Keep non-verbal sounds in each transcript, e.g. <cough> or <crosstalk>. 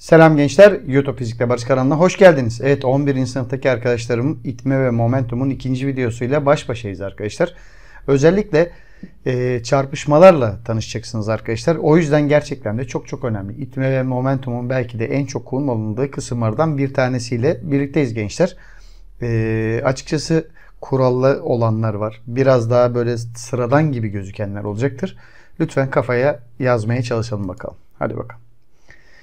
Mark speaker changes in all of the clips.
Speaker 1: Selam gençler, YouTube Fizikle Barış kanalına hoş geldiniz. Evet 11. sınıftaki arkadaşlarım itme ve momentumun ikinci videosuyla baş başayız arkadaşlar. Özellikle e, çarpışmalarla tanışacaksınız arkadaşlar. O yüzden gerçekten de çok çok önemli. İtme ve momentumun belki de en çok kullanıldığı kısımlardan bir tanesiyle birlikteyiz gençler. E, açıkçası kurallı olanlar var. Biraz daha böyle sıradan gibi gözükenler olacaktır. Lütfen kafaya yazmaya çalışalım bakalım. Hadi bakalım.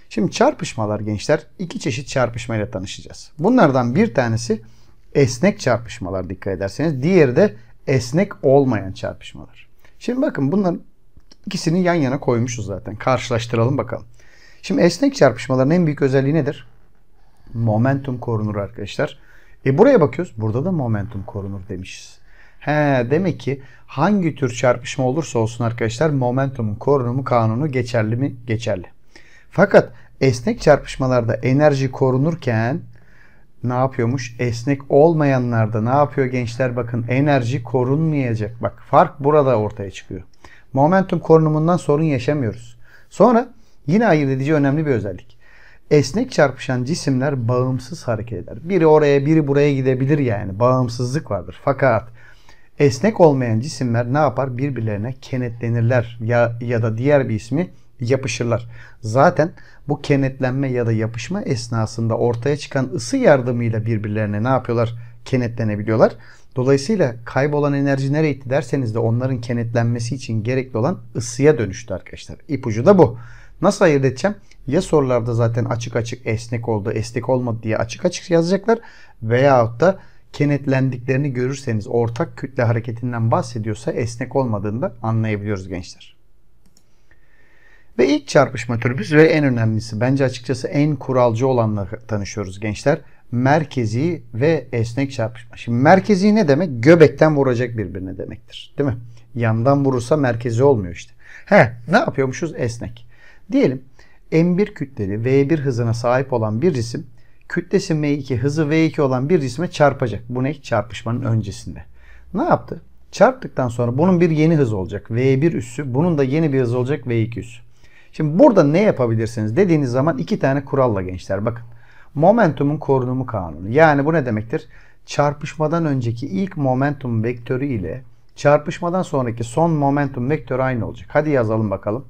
Speaker 1: Şimdi çarpışmalar gençler iki çeşit çarpışmayla tanışacağız. Bunlardan bir tanesi esnek çarpışmalar dikkat ederseniz. Diğeri de esnek olmayan çarpışmalar. Şimdi bakın bunların ikisini yan yana koymuşuz zaten. Karşılaştıralım bakalım. Şimdi esnek çarpışmaların en büyük özelliği nedir? Momentum korunur arkadaşlar. E buraya bakıyoruz. Burada da momentum korunur demişiz. He demek ki hangi tür çarpışma olursa olsun arkadaşlar momentumun korunumu kanunu geçerli mi? Geçerli. Fakat esnek çarpışmalarda enerji korunurken ne yapıyormuş? Esnek olmayanlarda ne yapıyor gençler? Bakın enerji korunmayacak. Bak fark burada ortaya çıkıyor. Momentum korunumundan sorun yaşamıyoruz. Sonra yine ayırt edici önemli bir özellik. Esnek çarpışan cisimler bağımsız hareket eder. Biri oraya biri buraya gidebilir yani. Bağımsızlık vardır. Fakat esnek olmayan cisimler ne yapar? Birbirlerine kenetlenirler ya, ya da diğer bir ismi yapışırlar. Zaten bu kenetlenme ya da yapışma esnasında ortaya çıkan ısı yardımıyla birbirlerine ne yapıyorlar? Kenetlenebiliyorlar. Dolayısıyla kaybolan enerji nereye itti derseniz de onların kenetlenmesi için gerekli olan ısıya dönüştü arkadaşlar. İpucu da bu. Nasıl ayırt edeceğim? Ya sorularda zaten açık açık esnek oldu, esnek olmadı diye açık açık yazacaklar. Veyahut da kenetlendiklerini görürseniz ortak kütle hareketinden bahsediyorsa esnek olmadığını da anlayabiliyoruz gençler. Ve ilk çarpışma türümüz ve en önemlisi bence açıkçası en kuralcı olanla tanışıyoruz gençler. Merkezi ve esnek çarpışma. Şimdi merkezi ne demek? Göbekten vuracak birbirine demektir. Değil mi? Yandan vurursa merkezi olmuyor işte. He ne yapıyormuşuz? Esnek. Diyelim M1 kütleli V1 hızına sahip olan bir cisim kütlesi M2 hızı V2 olan bir cisme çarpacak. Bu ne? Çarpışmanın öncesinde. Ne yaptı? Çarptıktan sonra bunun bir yeni hız olacak. V1 üssü. Bunun da yeni bir hız olacak. V2 üssü. Şimdi burada ne yapabilirsiniz dediğiniz zaman iki tane kuralla gençler bakın. Momentumun korunumu kanunu. Yani bu ne demektir? Çarpışmadan önceki ilk momentum vektörü ile çarpışmadan sonraki son momentum vektörü aynı olacak. Hadi yazalım bakalım.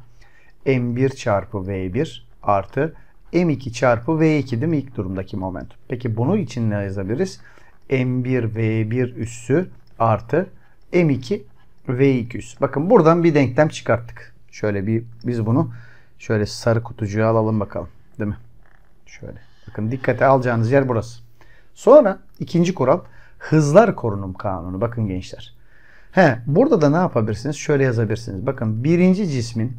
Speaker 1: M1 çarpı V1 artı M2 çarpı V2 değil mi ilk durumdaki momentum? Peki bunu için ne yazabiliriz? M1 V1 üssü artı M2 V2 üssü. Bakın buradan bir denklem çıkarttık. Şöyle bir biz bunu Şöyle sarı kutucuğu alalım bakalım. Değil mi? Şöyle. Bakın dikkate alacağınız yer burası. Sonra ikinci kural hızlar korunum kanunu. Bakın gençler. He, burada da ne yapabilirsiniz? Şöyle yazabilirsiniz. Bakın birinci cismin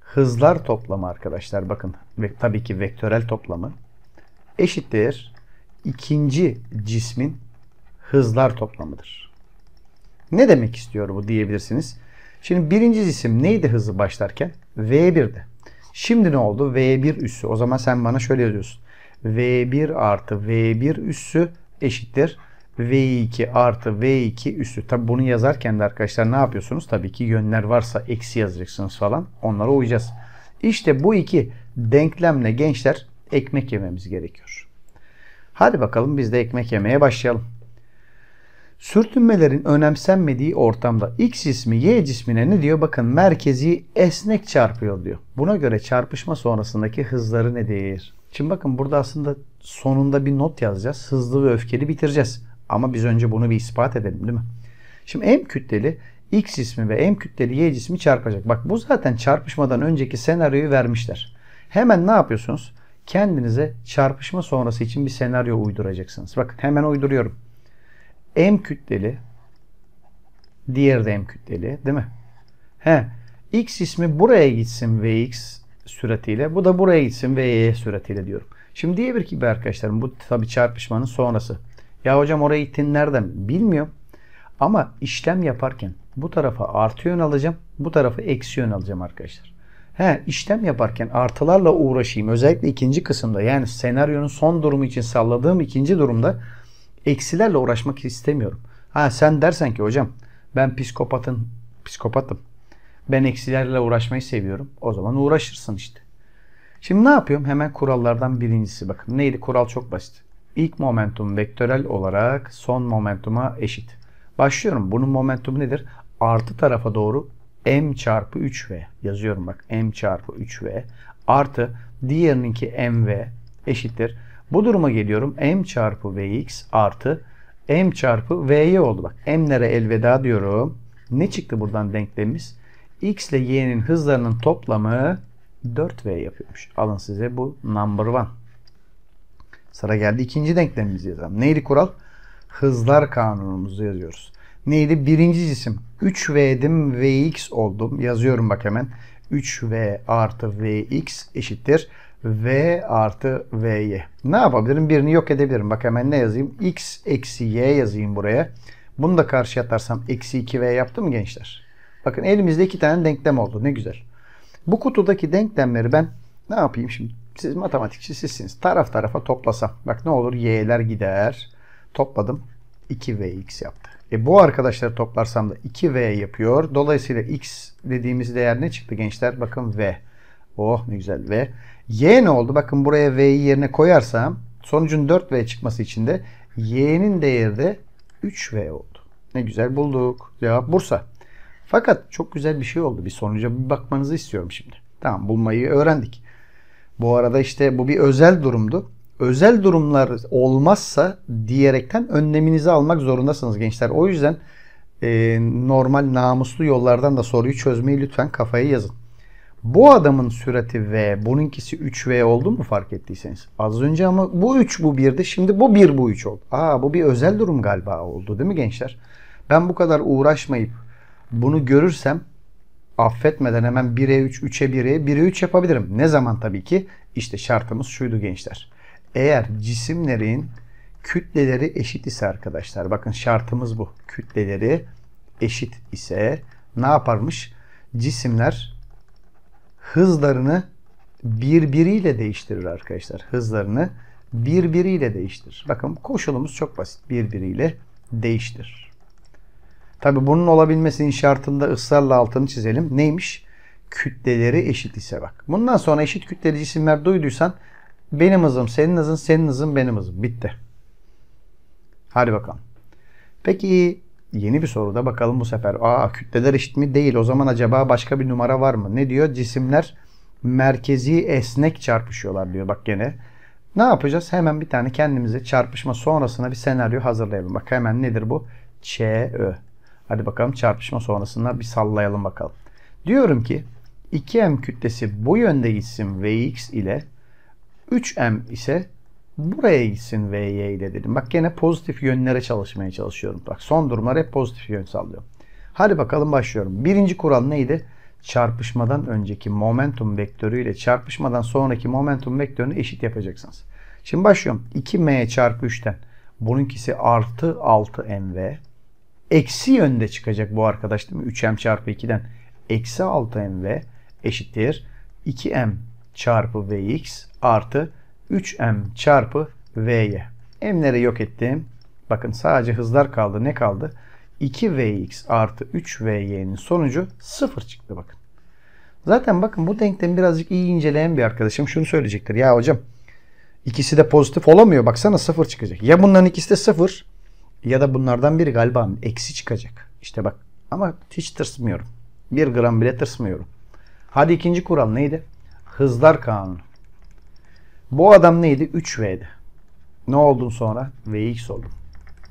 Speaker 1: hızlar toplamı arkadaşlar. Bakın ve tabii ki vektörel toplamı eşittir ikinci cismin hızlar toplamıdır. Ne demek istiyor bu diyebilirsiniz. Şimdi birinci cisim neydi hızı başlarken? V1'di. Şimdi ne oldu? V1 üssü. O zaman sen bana şöyle yazıyorsun. V1 artı V1 üssü eşittir. V2 artı V2 üssü. Tabi bunu yazarken de arkadaşlar ne yapıyorsunuz? Tabii ki yönler varsa eksi yazacaksınız falan. Onlara uyacağız. İşte bu iki denklemle gençler ekmek yememiz gerekiyor. Hadi bakalım biz de ekmek yemeye başlayalım. Sürtünmelerin önemsenmediği ortamda X cismi Y cismine ne diyor? Bakın merkezi esnek çarpıyor diyor. Buna göre çarpışma sonrasındaki hızları ne nedir? Şimdi bakın burada aslında sonunda bir not yazacağız. Hızlı ve öfkeli bitireceğiz. Ama biz önce bunu bir ispat edelim değil mi? Şimdi M kütleli X cismi ve M kütleli Y cismi çarpacak. Bak bu zaten çarpışmadan önceki senaryoyu vermişler. Hemen ne yapıyorsunuz? Kendinize çarpışma sonrası için bir senaryo uyduracaksınız. Bakın hemen uyduruyorum. M kütleli. diğer de M kütleli değil mi? He. X ismi buraya gitsin Vx süratiyle. Bu da buraya gitsin Vy süratiyle diyorum. Şimdi diyebilir ki be arkadaşlarım bu tabi çarpışmanın sonrası. Ya hocam oraya gittin nereden? Bilmiyorum. Ama işlem yaparken bu tarafa artı yön alacağım. Bu tarafa eksi yön alacağım arkadaşlar. He, işlem yaparken artılarla uğraşayım. Özellikle ikinci kısımda yani senaryonun son durumu için salladığım ikinci durumda eksilerle uğraşmak istemiyorum. Ha sen dersen ki hocam ben psikopatın psikopatım. Ben eksilerle uğraşmayı seviyorum. O zaman uğraşırsın işte. Şimdi ne yapıyorum? Hemen kurallardan birincisi bakın. Neydi? Kural çok basit. İlk momentum vektörel olarak son momentuma eşit. Başlıyorum. Bunun momentumu nedir? Artı tarafa doğru m çarpı 3v yazıyorum bak m çarpı 3v artı diğerininki mv eşittir bu duruma geliyorum. M çarpı Vx artı M çarpı Vy oldu bak. M'lere elveda diyorum. Ne çıktı buradan denklemimiz? X ile Y'nin hızlarının toplamı 4V yapıyormuş. Alın size bu number one. Sıra geldi ikinci denklemimizi yazalım. Neydi kural? Hızlar kanunumuzu yazıyoruz. Neydi? Birinci cisim. 3V'dim Vx oldum. Yazıyorum bak hemen. 3V artı Vx eşittir. V artı V'ye. Ne yapabilirim? Birini yok edebilirim. Bak hemen ne yazayım? X eksi Y yazayım buraya. Bunu da karşıya atarsam eksi 2V yaptı mı gençler? Bakın elimizde iki tane denklem oldu. Ne güzel. Bu kutudaki denklemleri ben ne yapayım şimdi? Siz matematikçi sizsiniz. Taraf tarafa toplasam. Bak ne olur? Y'ler gider. Topladım. 2Vx yaptı. E bu arkadaşları toplarsam da 2V yapıyor. Dolayısıyla X dediğimiz değer ne çıktı gençler? Bakın V. Oh ne güzel V. Y ne oldu? Bakın buraya V'yi yerine koyarsam sonucun 4V çıkması için de Y'nin değeri de 3V oldu. Ne güzel bulduk. Cevap Bursa. Fakat çok güzel bir şey oldu. Bir sonuca bir bakmanızı istiyorum şimdi. Tamam bulmayı öğrendik. Bu arada işte bu bir özel durumdu. Özel durumlar olmazsa diyerekten önleminizi almak zorundasınız gençler. O yüzden e, normal namuslu yollardan da soruyu çözmeyi lütfen kafaya yazın. Bu adamın sürati V, bununkisi 3V oldu mu fark ettiyseniz? Az önce ama bu 3 bu 1'di. Şimdi bu 1 bu 3 oldu. Aa bu bir özel durum galiba oldu değil mi gençler? Ben bu kadar uğraşmayıp bunu görürsem affetmeden hemen 1'e 3, 3'e 1'e, 1'e 3 yapabilirim. Ne zaman tabii ki? İşte şartımız şuydu gençler. Eğer cisimlerin kütleleri eşit ise arkadaşlar. Bakın şartımız bu. Kütleleri eşit ise ne yaparmış? Cisimler hızlarını birbiriyle değiştirir arkadaşlar. Hızlarını birbiriyle değiştirir. Bakın koşulumuz çok basit. Birbiriyle değiştir. Tabi bunun olabilmesinin şartında ısrarla altını çizelim. Neymiş? Kütleleri eşit ise bak. Bundan sonra eşit kütleli cisimler duyduysan benim hızım, senin hızın, senin hızın, benim hızım. Bitti. Hadi bakalım. Peki Yeni bir soruda bakalım bu sefer. Aa kütleler eşit mi? Değil. O zaman acaba başka bir numara var mı? Ne diyor? Cisimler merkezi esnek çarpışıyorlar diyor. Bak gene. Ne yapacağız? Hemen bir tane kendimize çarpışma sonrasına bir senaryo hazırlayalım. Bak hemen nedir bu? ÇÖ. Hadi bakalım çarpışma sonrasında bir sallayalım bakalım. Diyorum ki 2m kütlesi bu yönde gitsin Vx ile 3m ise buraya gitsin VY ile dedim. Bak gene pozitif yönlere çalışmaya çalışıyorum. Bak son durumlar hep pozitif yön sallıyor. Hadi bakalım başlıyorum. Birinci kural neydi? Çarpışmadan önceki momentum vektörü ile çarpışmadan sonraki momentum vektörünü eşit yapacaksınız. Şimdi başlıyorum. 2m çarpı 3'ten. Bununkisi artı 6mv. Eksi yönde çıkacak bu arkadaş değil mi? 3m çarpı 2'den. Eksi 6mv eşittir. 2m çarpı vx artı 3m çarpı v'ye. M'leri yok ettim. Bakın sadece hızlar kaldı. Ne kaldı? 2vx artı 3vy'nin sonucu 0 çıktı bakın. Zaten bakın bu denklemi birazcık iyi inceleyen bir arkadaşım şunu söyleyecektir. Ya hocam ikisi de pozitif olamıyor. Baksana 0 çıkacak. Ya bunların ikisi de 0 ya da bunlardan biri galiba eksi çıkacak. İşte bak ama hiç tırsmıyorum. 1 gram bile tırsmıyorum. Hadi ikinci kural neydi? Hızlar kanunu. Bu adam neydi? 3V'di. Ne oldun sonra? Vx oldum.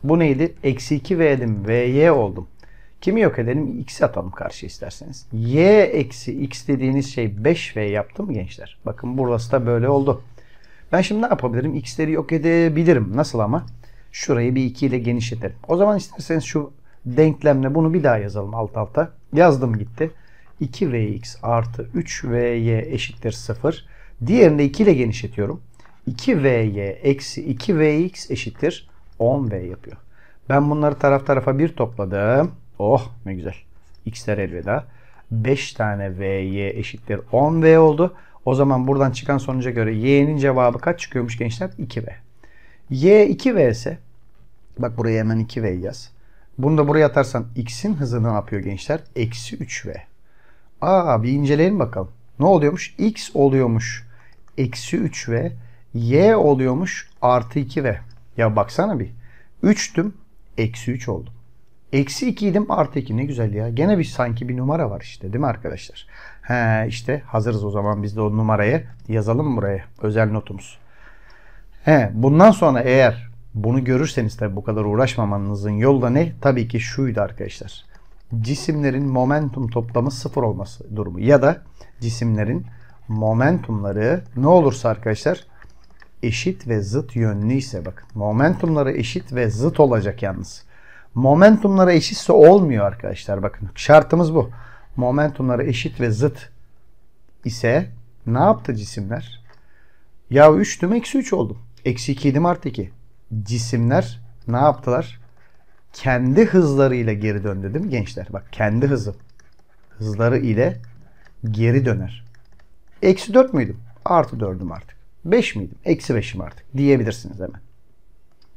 Speaker 1: Bu neydi? Eksi 2 V'dim. Vy oldum. Kimi yok edelim? X atalım karşı isterseniz. Y eksi X dediğiniz şey 5V yaptım gençler. Bakın burası da böyle oldu. Ben şimdi ne yapabilirim? X'leri yok edebilirim. Nasıl ama? Şurayı bir 2 ile genişletelim. O zaman isterseniz şu denklemle bunu bir daha yazalım alt alta. Yazdım gitti. 2Vx artı 3Vy eşittir 0. Diğerini 2 ile genişletiyorum. 2vy eksi 2vx eşittir 10v yapıyor. Ben bunları taraf tarafa bir topladım. Oh ne güzel. X'ler elveda. 5 tane vy eşittir 10v oldu. O zaman buradan çıkan sonuca göre y'nin cevabı kaç çıkıyormuş gençler? 2v. y 2v ise bak buraya hemen 2v yaz. Bunu da buraya atarsan x'in hızı ne yapıyor gençler? Eksi 3v. Aa bir inceleyelim bakalım. Ne oluyormuş? x oluyormuş eksi 3 ve Y oluyormuş artı 2V. Ya baksana bir. 3'tüm eksi 3 oldum. Eksi 2 idim artı 2 ne güzel ya. Gene bir sanki bir numara var işte değil mi arkadaşlar? He işte hazırız o zaman biz de o numarayı yazalım buraya. Özel notumuz. He bundan sonra eğer bunu görürseniz de bu kadar uğraşmamanızın yolu da ne? Tabii ki şuydu arkadaşlar. Cisimlerin momentum toplamı sıfır olması durumu ya da cisimlerin momentumları ne olursa arkadaşlar eşit ve zıt yönlü ise bakın momentumları eşit ve zıt olacak yalnız. Momentumları eşitse olmuyor arkadaşlar bakın şartımız bu. Momentumları eşit ve zıt ise ne yaptı cisimler? Ya 3 eksi 3 oldum. Eksi 2 idim artı 2. Cisimler ne yaptılar? Kendi hızlarıyla geri döndü değil mi gençler? Bak kendi hızı. Hızları ile geri döner. Eksi 4 müydüm? Artı 4'üm artık. 5 miydim? Eksi 5'im artık diyebilirsiniz hemen.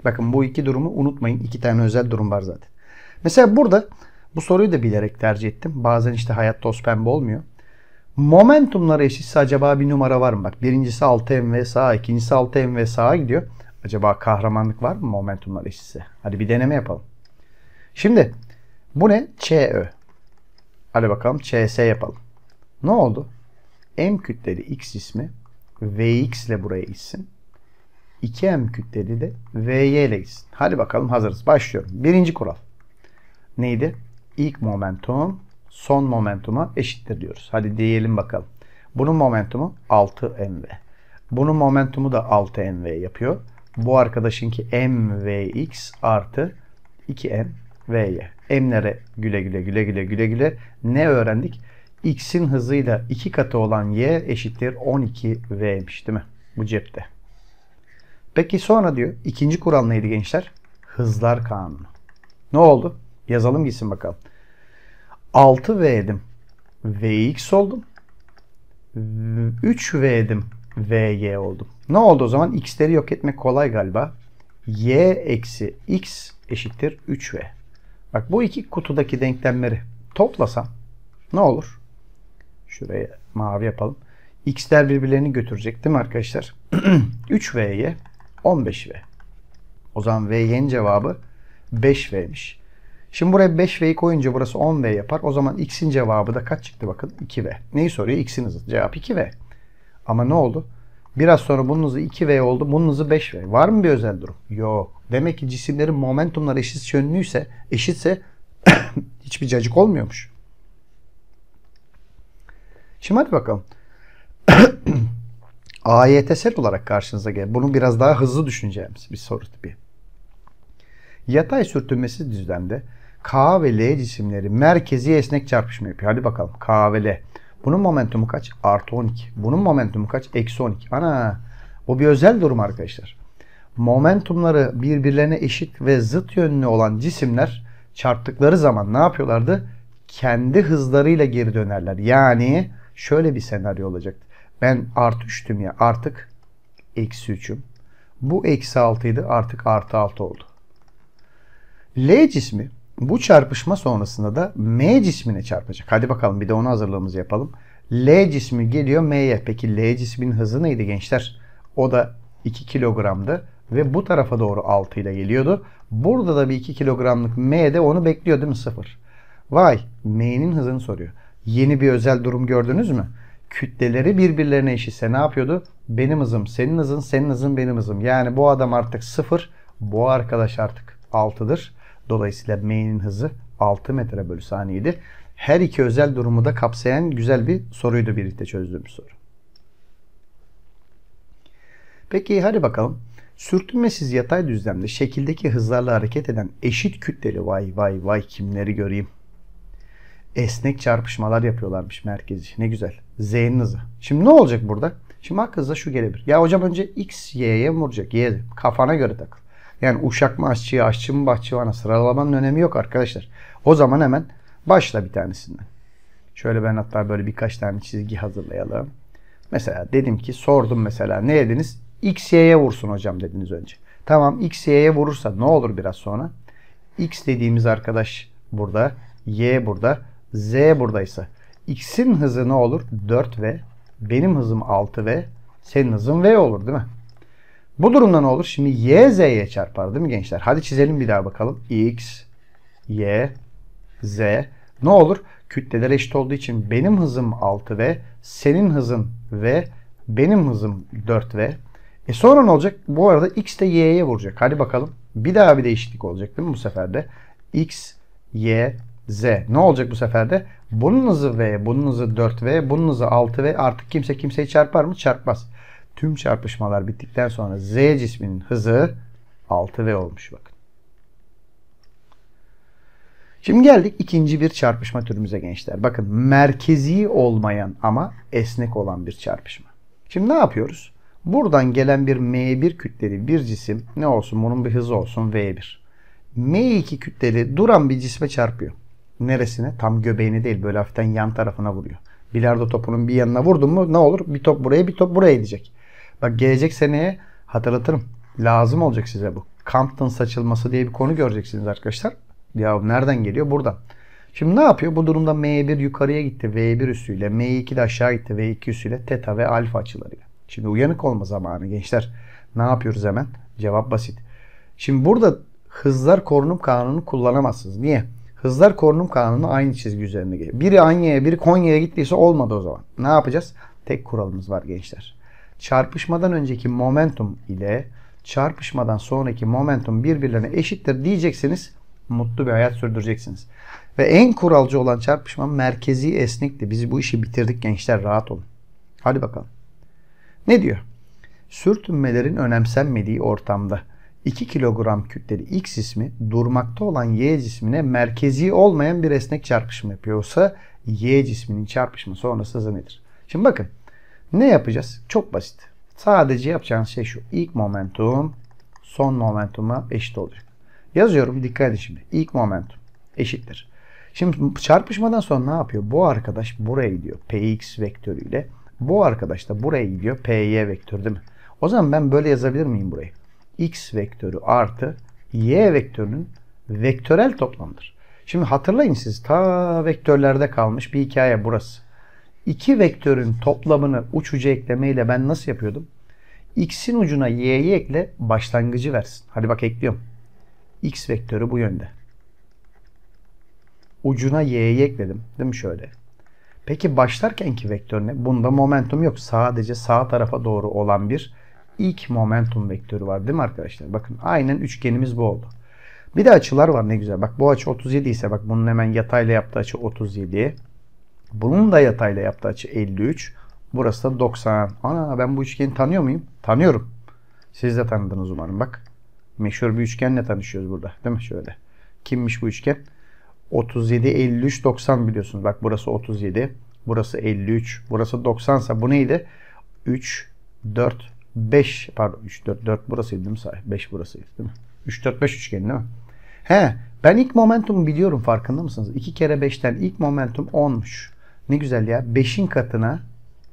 Speaker 1: Bakın bu iki durumu unutmayın. İki tane özel durum var zaten. Mesela burada bu soruyu da bilerek tercih ettim. Bazen işte hayat toz pembe olmuyor. Momentumları eşitse acaba bir numara var mı? Bak birincisi 6M ve sağa, ikincisi 6M ve sağa gidiyor. Acaba kahramanlık var mı momentumlar eşitse? Hadi bir deneme yapalım. Şimdi bu ne? ÇÖ. Hadi bakalım CS yapalım. Ne oldu? M kütleli X ismi Vx ile buraya gitsin. 2M kütleli de Vy ile gitsin. Hadi bakalım hazırız. Başlıyorum. Birinci kural. Neydi? İlk momentum son momentuma eşittir diyoruz. Hadi diyelim bakalım. Bunun momentumu 6mv. Bunun momentumu da 6mv yapıyor. Bu arkadaşınki mvx artı 2mvy. M'lere güle güle güle güle güle güle ne öğrendik? x'in hızıyla 2 katı olan y eşittir 12 vmiş değil mi? Bu cepte. Peki sonra diyor ikinci kural neydi gençler? Hızlar kanunu. Ne oldu? Yazalım gitsin bakalım. 6v'dim. vx oldum. 3v'dim. vy oldum. Ne oldu o zaman? x'leri yok etmek kolay galiba. y eksi x eşittir 3v. Bak bu iki kutudaki denklemleri toplasam ne olur? Şuraya mavi yapalım. X'ler birbirlerini götürecek değil mi arkadaşlar? 3V'ye <clears throat> 15V. O zaman V'nin cevabı 5V'miş. Şimdi buraya 5V'yi koyunca burası 10V yapar. O zaman X'in cevabı da kaç çıktı bakın? 2V. Neyi soruyor? X'in hızı. Cevap 2V. Ama ne oldu? Biraz sonra bunun hızı 2V oldu. Bunun hızı 5V. Var mı bir özel durum? Yok. Demek ki cisimlerin momentumları eşit yönlüyse, eşitse <clears throat> hiçbir cacık olmuyormuş. Şimdi hadi bakalım. AYT'sel <clears throat> olarak karşınıza gel. Bunu biraz daha hızlı düşüneceğimiz bir soru tipi. Yatay sürtünmesi düzlemde K ve L cisimleri merkezi esnek çarpışma yapıyor. Hadi bakalım K ve L. Bunun momentumu kaç? Artı 12. Bunun momentumu kaç? Eksi 12. Ana bu bir özel durum arkadaşlar. Momentumları birbirlerine eşit ve zıt yönlü olan cisimler çarptıkları zaman ne yapıyorlardı? Kendi hızlarıyla geri dönerler. Yani şöyle bir senaryo olacaktı. Ben artı 3'tüm ya artık eksi 3'üm. Bu eksi 6 artık artı 6 oldu. L cismi bu çarpışma sonrasında da M cismine çarpacak. Hadi bakalım bir de onu hazırlığımızı yapalım. L cismi geliyor M'ye. Peki L cismin hızı neydi gençler? O da 2 kilogramdı ve bu tarafa doğru 6 ile geliyordu. Burada da bir 2 kilogramlık M de onu bekliyor değil mi? 0. Vay M'nin hızını soruyor yeni bir özel durum gördünüz mü? Kütleleri birbirlerine eşitse ne yapıyordu? Benim hızım, senin hızın, senin hızın, benim hızım. Yani bu adam artık 0, bu arkadaş artık 6'dır. Dolayısıyla M'nin hızı 6 metre bölü saniyeydi. Her iki özel durumu da kapsayan güzel bir soruydu birlikte çözdüğümüz soru. Peki hadi bakalım. Sürtünmesiz yatay düzlemde şekildeki hızlarla hareket eden eşit kütleli vay vay vay kimleri göreyim esnek çarpışmalar yapıyorlarmış merkezi. Ne güzel. Z'nin hızı. Şimdi ne olacak burada? Şimdi hak hızla şu gelebilir. Ya hocam önce X, Y'ye vuracak. Y'ye kafana göre takıl. Yani uşak mı aşçıya, aşçı mı bahçıvana sıralamanın önemi yok arkadaşlar. O zaman hemen başla bir tanesinden. Şöyle ben hatta böyle birkaç tane çizgi hazırlayalım. Mesela dedim ki sordum mesela ne dediniz? X, Y'ye vursun hocam dediniz önce. Tamam X, Y'ye vurursa ne olur biraz sonra? X dediğimiz arkadaş burada. Y burada. Z buradaysa x'in hızı ne olur? 4v. Benim hızım 6v. Senin hızın v olur değil mi? Bu durumda ne olur? Şimdi y z'ye çarpar değil mi gençler? Hadi çizelim bir daha bakalım. x, y, z. Ne olur? Kütleler eşit olduğu için benim hızım 6v, senin hızın v, benim hızım 4v. E sonra ne olacak? Bu arada x de y'ye vuracak. Hadi bakalım. Bir daha bir değişiklik olacak değil mi bu sefer de? x, y, Z. Ne olacak bu sefer de? Bunun hızı V, bunun hızı 4V, bunun hızı 6V. Artık kimse kimseyi çarpar mı? Çarpmaz. Tüm çarpışmalar bittikten sonra Z cisminin hızı 6V olmuş bakın. Şimdi geldik ikinci bir çarpışma türümüze gençler. Bakın merkezi olmayan ama esnek olan bir çarpışma. Şimdi ne yapıyoruz? Buradan gelen bir M1 kütleli bir cisim ne olsun bunun bir hızı olsun V1. M2 kütleli duran bir cisme çarpıyor neresine? Tam göbeğini değil böyle hafiften yan tarafına vuruyor. Bilardo topunun bir yanına vurdun mu ne olur? Bir top buraya bir top buraya gidecek. Bak gelecek seneye hatırlatırım. Lazım olacak size bu. Compton saçılması diye bir konu göreceksiniz arkadaşlar. Ya nereden geliyor? Buradan. Şimdi ne yapıyor? Bu durumda M1 yukarıya gitti V1 üssüyle. M2 de aşağı gitti V2 üssüyle. Teta ve alfa açılarıyla. Şimdi uyanık olma zamanı gençler. Ne yapıyoruz hemen? Cevap basit. Şimdi burada hızlar korunum kanunu kullanamazsınız. Niye? Hızlar korunum kanunu aynı çizgi üzerinde geliyor. Biri Anya'ya biri Konya'ya gittiyse olmadı o zaman. Ne yapacağız? Tek kuralımız var gençler. Çarpışmadan önceki momentum ile çarpışmadan sonraki momentum birbirlerine eşittir diyeceksiniz. Mutlu bir hayat sürdüreceksiniz. Ve en kuralcı olan çarpışma merkezi esnikti. Biz bu işi bitirdik gençler rahat olun. Hadi bakalım. Ne diyor? Sürtünmelerin önemsenmediği ortamda 2 kilogram kütleli X cismi durmakta olan Y cismine merkezi olmayan bir esnek çarpışma yapıyorsa Y cisminin çarpışma sonrası hızı nedir? Şimdi bakın ne yapacağız? Çok basit. Sadece yapacağınız şey şu. İlk momentum son momentuma eşit olacak. Yazıyorum dikkat edin şimdi. İlk momentum eşittir. Şimdi çarpışmadan sonra ne yapıyor? Bu arkadaş buraya gidiyor. Px vektörüyle. Bu arkadaş da buraya gidiyor. Py vektörü değil mi? O zaman ben böyle yazabilir miyim burayı? x vektörü artı y vektörünün vektörel toplamıdır. Şimdi hatırlayın siz ta vektörlerde kalmış bir hikaye burası. İki vektörün toplamını uç ucu eklemeyle ben nasıl yapıyordum? X'in ucuna y'yi ekle başlangıcı versin. Hadi bak ekliyorum. X vektörü bu yönde. Ucuna y'yi ekledim. Değil mi şöyle? Peki başlarkenki vektör ne? Bunda momentum yok. Sadece sağ tarafa doğru olan bir ilk momentum vektörü var değil mi arkadaşlar? Bakın aynen üçgenimiz bu oldu. Bir de açılar var ne güzel. Bak bu açı 37 ise bak bunun hemen yatayla yaptığı açı 37. Bunun da yatayla yaptığı açı 53. Burası da 90. Ana ben bu üçgeni tanıyor muyum? Tanıyorum. Siz de tanıdınız umarım bak. Meşhur bir üçgenle tanışıyoruz burada. Değil mi? Şöyle. Kimmiş bu üçgen? 37, 53, 90 biliyorsunuz. Bak burası 37. Burası 53. Burası 90 ise bu neydi? 3, 4, 5 pardon 3 4 4 burasıydı değil mi sahi? 5 burasıydı değil mi? 3 4 5 üçgen değil mi? He ben ilk momentumu biliyorum farkında mısınız? 2 kere 5'ten ilk momentum 10'muş. Ne güzel ya 5'in katına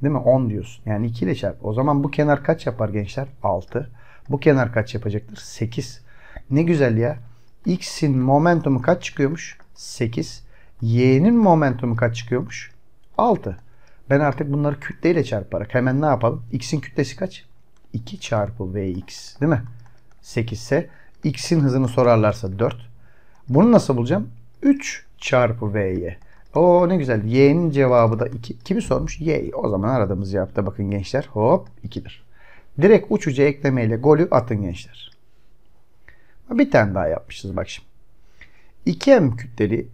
Speaker 1: değil mi 10 diyorsun. Yani 2 ile çarp. O zaman bu kenar kaç yapar gençler? 6. Bu kenar kaç yapacaktır? 8. Ne güzel ya. X'in momentumu kaç çıkıyormuş? 8. Y'nin momentumu kaç çıkıyormuş? 6. Ben artık bunları kütleyle çarparak hemen ne yapalım? X'in kütlesi kaç? 2 çarpı Vx değil mi? 8 ise x'in hızını sorarlarsa 4. Bunu nasıl bulacağım? 3 çarpı V'ye. O ne güzel. Y'nin cevabı da 2. Kimi sormuş? Y. O zaman aradığımız cevapta bakın gençler. Hop 2'dir. Direkt uca eklemeyle golü atın gençler. Bir tane daha yapmışız bak şimdi. 2M kütleli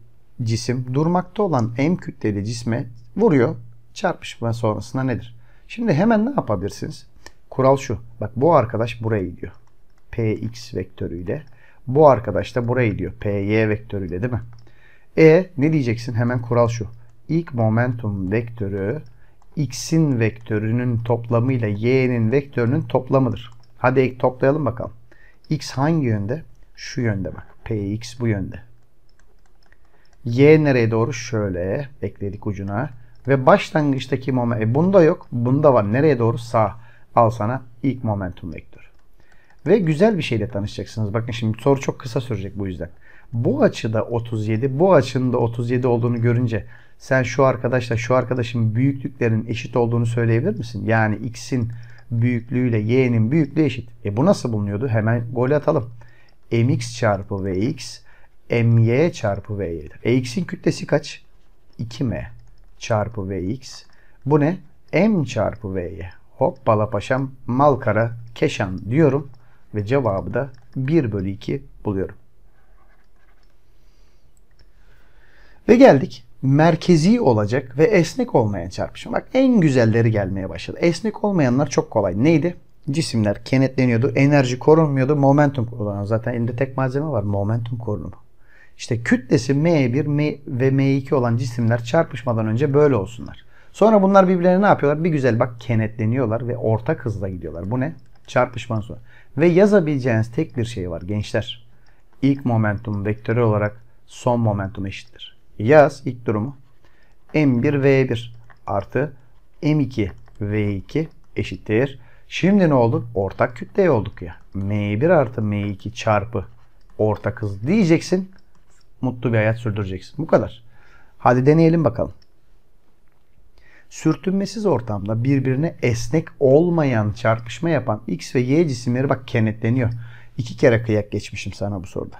Speaker 1: cisim durmakta olan M kütleli cisme vuruyor. Çarpışma sonrasında nedir? Şimdi hemen ne yapabilirsiniz? Kural şu. Bak bu arkadaş buraya gidiyor. Px vektörüyle. Bu arkadaş da buraya gidiyor. Py vektörüyle değil mi? E ne diyeceksin? Hemen kural şu. İlk momentum vektörü x'in vektörünün toplamıyla y'nin vektörünün toplamıdır. Hadi toplayalım bakalım. x hangi yönde? Şu yönde bak. px bu yönde. y nereye doğru? Şöyle ekledik ucuna. Ve başlangıçtaki momentum. E bunda yok. Bunda var. Nereye doğru? Sağa. Al sana ilk momentum vektör. Ve güzel bir şeyle tanışacaksınız. Bakın şimdi soru çok kısa sürecek bu yüzden. Bu açıda 37, bu açının da 37 olduğunu görünce sen şu arkadaşla şu arkadaşın büyüklüklerin eşit olduğunu söyleyebilir misin? Yani x'in büyüklüğüyle y'nin büyüklüğü eşit. E bu nasıl bulunuyordu? Hemen gol atalım. mx çarpı vx my çarpı vy'dir. E x'in kütlesi kaç? 2m çarpı vx. Bu ne? m çarpı vy. Hoppala paşam Malkara Keşan diyorum ve cevabı da 1 bölü 2 buluyorum. Ve geldik merkezi olacak ve esnek olmayan çarpışma. Bak en güzelleri gelmeye başladı. Esnek olmayanlar çok kolay. Neydi? Cisimler kenetleniyordu, enerji korunmuyordu, momentum korunan zaten elinde tek malzeme var momentum korunumu. İşte kütlesi M1 ve M2 olan cisimler çarpışmadan önce böyle olsunlar. Sonra bunlar birbirlerine ne yapıyorlar? Bir güzel bak kenetleniyorlar ve ortak hızla gidiyorlar. Bu ne? Çarpışma sonra. Ve yazabileceğiniz tek bir şey var gençler. İlk momentum vektörü olarak son momentum eşittir. Yaz ilk durumu. M1 V1 artı M2 V2 eşittir. Şimdi ne oldu? Ortak kütleye olduk ya. M1 artı M2 çarpı ortak hız diyeceksin. Mutlu bir hayat sürdüreceksin. Bu kadar. Hadi deneyelim bakalım. Sürtünmesiz ortamda birbirine esnek olmayan çarpışma yapan X ve Y cisimleri bak kenetleniyor. İki kere kıyak geçmişim sana bu soruda.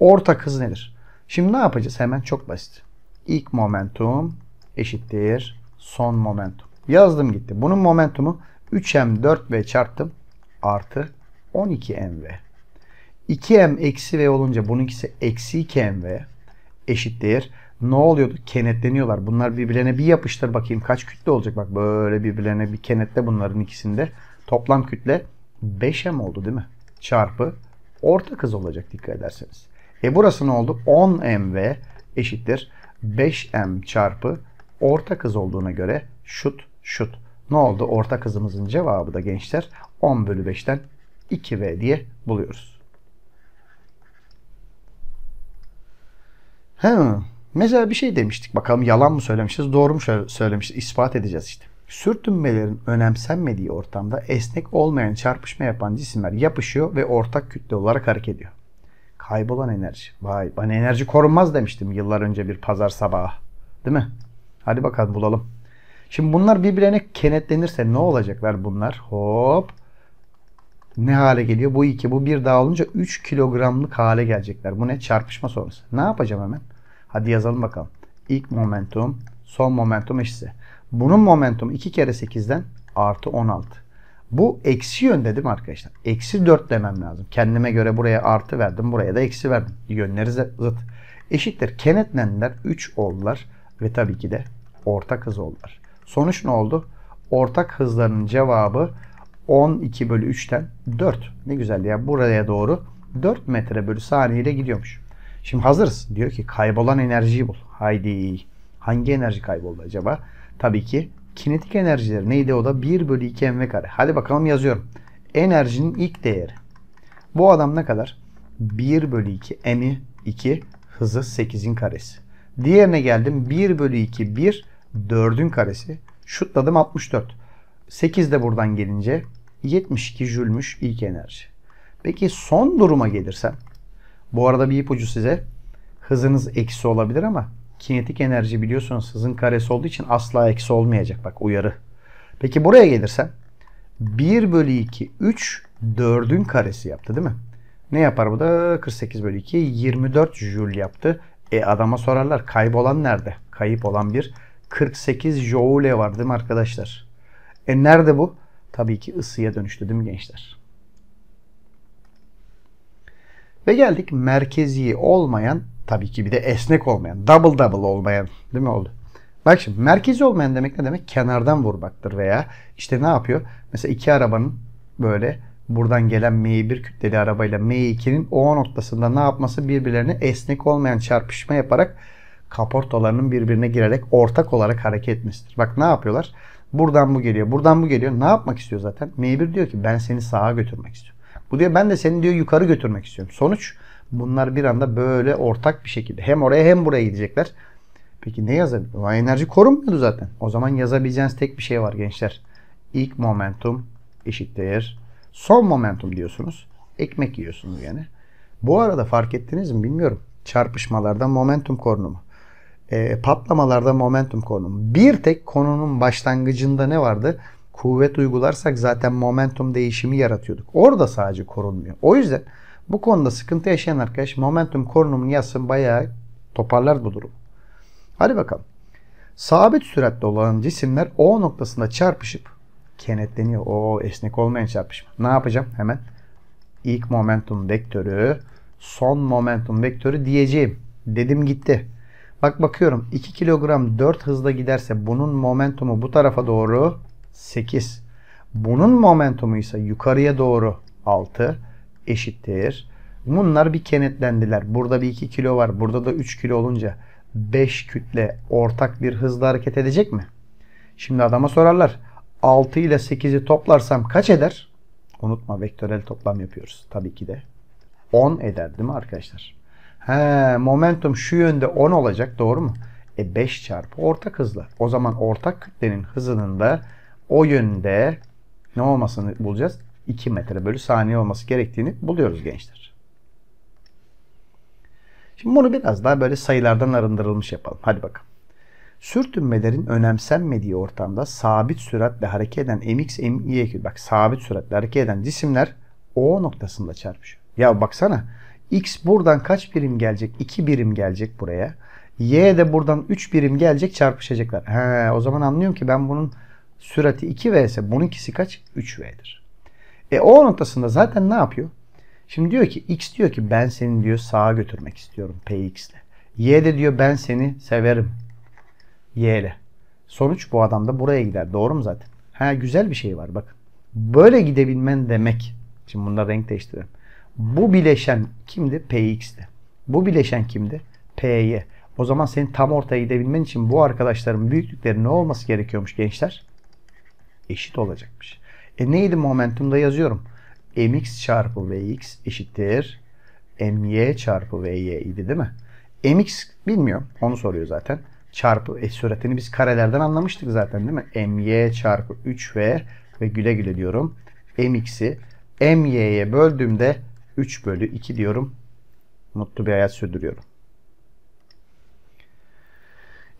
Speaker 1: Orta hız nedir? Şimdi ne yapacağız? Hemen çok basit. İlk momentum eşittir son momentum. Yazdım gitti. Bunun momentumu 3m4v çarptım artı 12mv. 2m eksi v olunca bunun ikisi eksi 2mv eşittir ne oluyordu? Kenetleniyorlar. Bunlar birbirlerine bir yapıştır bakayım kaç kütle olacak. Bak böyle birbirlerine bir kenetle bunların ikisinde. Toplam kütle 5M oldu değil mi? Çarpı orta kız olacak dikkat ederseniz. E burası ne oldu? 10MV eşittir 5M çarpı orta kız olduğuna göre şut şut. Ne oldu? Orta kızımızın cevabı da gençler 10 bölü 5'ten 2V diye buluyoruz. Hmm. Mesela bir şey demiştik. Bakalım yalan mı söylemişiz, doğru mu söylemişiz? ispat edeceğiz işte. Sürtünmelerin önemsenmediği ortamda esnek olmayan çarpışma yapan cisimler yapışıyor ve ortak kütle olarak hareket ediyor. Kaybolan enerji. Vay bana enerji korunmaz demiştim yıllar önce bir pazar sabahı. Değil mi? Hadi bakalım bulalım. Şimdi bunlar birbirine kenetlenirse ne olacaklar bunlar? Hop. Ne hale geliyor? Bu iki, bu bir daha olunca 3 kilogramlık hale gelecekler. Bu ne? Çarpışma sonrası. Ne yapacağım hemen? Hadi yazalım bakalım. İlk momentum son momentum eşitse. Bunun momentum 2 kere 8'den artı 16. Bu eksi yönde değil mi arkadaşlar? Eksi 4 demem lazım. Kendime göre buraya artı verdim. Buraya da eksi verdim. Yönleri zıt. Eşittir. Kenetlendiler. 3 oldular. Ve tabii ki de ortak hız oldular. Sonuç ne oldu? Ortak hızların cevabı 12 bölü 3'ten 4. Ne güzel ya. Buraya doğru 4 metre bölü saniye ile gidiyormuş. Şimdi hazırız. Diyor ki kaybolan enerjiyi bul. Haydi. Hangi enerji kayboldu acaba? Tabii ki kinetik enerjiler Neydi o da? 1 bölü 2 mv kare. Hadi bakalım yazıyorum. Enerjinin ilk değeri. Bu adam ne kadar? 1 bölü 2 m 2 hızı 8'in karesi. Diğerine geldim. 1 bölü 2 1 4'ün karesi. Şutladım 64. 8 de buradan gelince 72 jülmüş ilk enerji. Peki son duruma gelirsem bu arada bir ipucu size. Hızınız eksi olabilir ama kinetik enerji biliyorsunuz hızın karesi olduğu için asla eksi olmayacak. Bak uyarı. Peki buraya gelirsem, 1 bölü 2 3 4'ün karesi yaptı değil mi? Ne yapar bu da? 48 bölü 2 24 jül yaptı. E adama sorarlar kaybolan nerede? Kayıp olan bir 48 joule var değil mi arkadaşlar? E nerede bu? Tabii ki ısıya dönüştü değil mi gençler? Ve geldik merkezi olmayan tabii ki bir de esnek olmayan, double double olmayan değil mi oldu? Bak şimdi merkezi olmayan demek ne demek? Kenardan vurmaktır veya işte ne yapıyor? Mesela iki arabanın böyle buradan gelen M1 kütleli arabayla M2'nin o noktasında ne yapması birbirlerine esnek olmayan çarpışma yaparak kaportalarının birbirine girerek ortak olarak hareket etmesidir. Bak ne yapıyorlar? Buradan bu geliyor, buradan bu geliyor. Ne yapmak istiyor zaten? M1 diyor ki ben seni sağa götürmek istiyorum. Bu diyor ben de seni diyor yukarı götürmek istiyorum. Sonuç bunlar bir anda böyle ortak bir şekilde hem oraya hem buraya gidecekler. Peki ne yazabilir? Ulan enerji korunmuyordu zaten. O zaman yazabileceğiniz tek bir şey var gençler. İlk momentum eşittir. Son momentum diyorsunuz. Ekmek yiyorsunuz yani. Bu arada fark ettiniz mi bilmiyorum. Çarpışmalarda momentum korunumu. E, patlamalarda momentum korunumu. Bir tek konunun başlangıcında ne vardı? kuvvet uygularsak zaten momentum değişimi yaratıyorduk. Orada sadece korunmuyor. O yüzden bu konuda sıkıntı yaşayan arkadaş momentum korunumunu yazsın bayağı toparlar bu durum. Hadi bakalım. Sabit süratle olan cisimler O noktasında çarpışıp kenetleniyor. O esnek olmayan çarpışma. Ne yapacağım? Hemen ilk momentum vektörü, son momentum vektörü diyeceğim. Dedim gitti. Bak bakıyorum 2 kilogram 4 hızla giderse bunun momentumu bu tarafa doğru 8. Bunun momentumu ise yukarıya doğru 6 eşittir. Bunlar bir kenetlendiler. Burada bir 2 kilo var. Burada da 3 kilo olunca 5 kütle ortak bir hızla hareket edecek mi? Şimdi adama sorarlar. 6 ile 8'i toplarsam kaç eder? Unutma vektörel toplam yapıyoruz. Tabii ki de 10 eder değil mi arkadaşlar? He, momentum şu yönde 10 olacak doğru mu? E 5 çarpı ortak hızla. O zaman ortak kütlenin hızının da o yönde ne olmasını bulacağız? 2 metre bölü saniye olması gerektiğini buluyoruz gençler. Şimdi bunu biraz daha böyle sayılardan arındırılmış yapalım. Hadi bakalım. Sürtünmelerin önemsenmediği ortamda sabit süratle hareket eden MX, MY, bak sabit süratle hareket eden cisimler O noktasında çarpışıyor. Ya baksana X buradan kaç birim gelecek? 2 birim gelecek buraya. Y de buradan 3 birim gelecek çarpışacaklar. He, o zaman anlıyorum ki ben bunun sürati 2V ise bununkisi kaç? 3V'dir. E o noktasında zaten ne yapıyor? Şimdi diyor ki X diyor ki ben seni diyor sağa götürmek istiyorum PX ile. Y de diyor ben seni severim. Y ile. Sonuç bu adam da buraya gider. Doğru mu zaten? Ha güzel bir şey var bakın. Böyle gidebilmen demek. Şimdi bunda renk değiştirelim. Bu bileşen kimdi? PX'ti. Bu bileşen kimdi? P'ye. O zaman senin tam ortaya gidebilmen için bu arkadaşların büyüklükleri ne olması gerekiyormuş gençler? eşit olacakmış. E neydi momentumda yazıyorum. mx çarpı vx eşittir my çarpı vy idi değil mi? mx bilmiyorum. Onu soruyor zaten. Çarpı e, süratini biz karelerden anlamıştık zaten değil mi? my çarpı 3v ve güle güle diyorum. mx'i my'ye böldüğümde 3 bölü 2 diyorum. Mutlu bir hayat sürdürüyorum.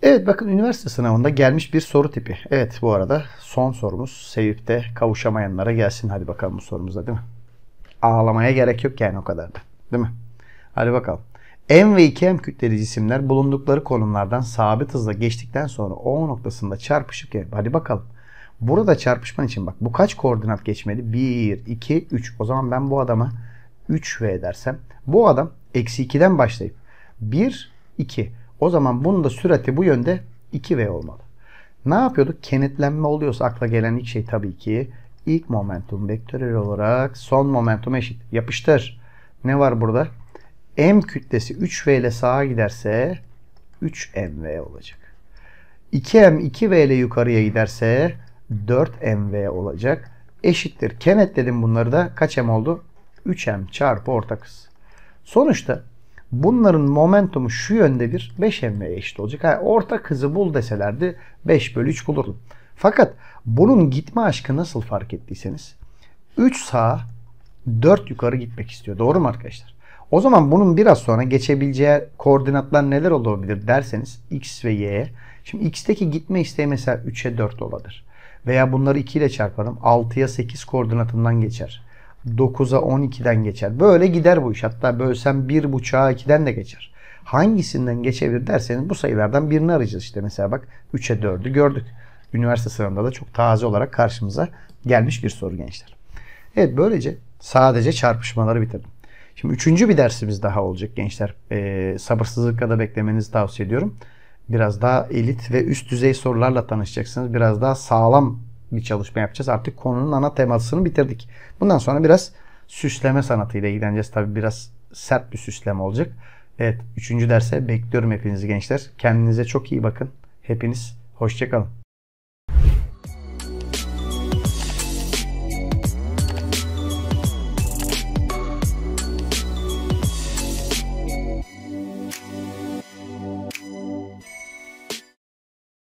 Speaker 1: Evet bakın üniversite sınavında gelmiş bir soru tipi. Evet bu arada son sorumuz sevip de kavuşamayanlara gelsin. Hadi bakalım bu sorumuzda değil mi? Ağlamaya gerek yok yani o kadar da. Değil mi? Hadi bakalım. M ve 2M kütleli cisimler bulundukları konumlardan sabit hızla geçtikten sonra O noktasında çarpışıp gelip hadi bakalım. Burada çarpışman için bak bu kaç koordinat geçmeli? 1, 2, 3. O zaman ben bu adama 3V dersem bu adam eksi 2'den başlayıp 1, 2. O zaman bunun da sürati bu yönde 2V olmalı. Ne yapıyorduk? Kenetlenme oluyorsa akla gelen ilk şey tabii ki ilk momentum vektörel olarak son momentum eşit. Yapıştır. Ne var burada? M kütlesi 3V ile sağa giderse 3MV olacak. 2M 2V ile yukarıya giderse 4MV olacak. Eşittir. Kenetledim bunları da kaç M oldu? 3M çarpı ortak hız. Sonuçta Bunların momentumu şu yönde bir 5 mv'ye eşit olacak. Yani orta hızı bul deselerdi 5 bölü 3 bulurdum. Fakat bunun gitme aşkı nasıl fark ettiyseniz 3 sağa 4 yukarı gitmek istiyor. Doğru mu arkadaşlar? O zaman bunun biraz sonra geçebileceği koordinatlar neler olabilir derseniz x ve y. Şimdi x'teki gitme isteği mesela 3'e 4 olabilir. Veya bunları 2 ile çarparım. 6'ya 8 koordinatından geçer. 9'a 12'den geçer. Böyle gider bu iş. Hatta bölsem 1.5'a 2'den de geçer. Hangisinden geçebilir derseniz bu sayılardan birini arayacağız işte. Mesela bak 3'e 4'ü gördük. Üniversite sınavında da çok taze olarak karşımıza gelmiş bir soru gençler. Evet böylece sadece çarpışmaları bitirdim. Şimdi üçüncü bir dersimiz daha olacak gençler. Ee, sabırsızlıkla da beklemenizi tavsiye ediyorum. Biraz daha elit ve üst düzey sorularla tanışacaksınız. Biraz daha sağlam bir çalışma yapacağız. Artık konunun ana temasını bitirdik. Bundan sonra biraz süsleme sanatıyla ilgileneceğiz. Tabii biraz sert bir süsleme olacak. Evet, üçüncü derse bekliyorum hepinizi gençler. Kendinize çok iyi bakın. Hepiniz hoşçakalın.